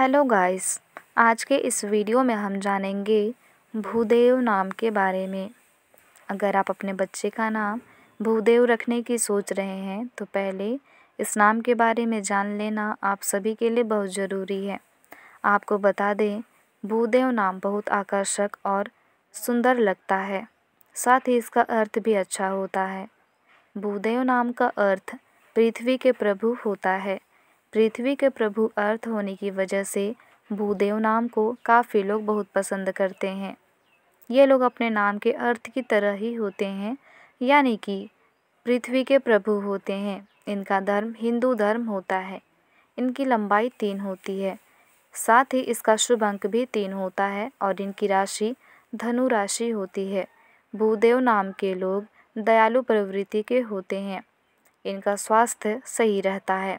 hello guys आज के इस वीडियो में हम जानेंगे भूदेव नाम के बारे में अगर आप अपने बच्चे का नाम भूदेव रखने की सोच रहे हैं तो पहले इस नाम के बारे में जान लेना आप सभी के लिए बहुत ज़रूरी है आपको बता दें भूदेव नाम बहुत आकर्षक और सुंदर लगता है साथ ही इसका अर्थ भी अच्छा होता है भूदेव नाम का अर्थ पृथ्वी के प्रभु होता है पृथ्वी के प्रभु अर्थ होने की वजह से भूदेव नाम को काफ़ी लोग बहुत पसंद करते हैं ये लोग अपने नाम के अर्थ की तरह ही होते हैं यानी कि पृथ्वी के प्रभु होते हैं इनका धर्म हिंदू धर्म होता है इनकी लंबाई तीन होती है साथ ही इसका शुभ अंक भी तीन होता है और इनकी राशि धनु राशि होती है भूदेव नाम के लोग दयालु प्रवृत्ति के होते हैं इनका स्वास्थ्य सही रहता है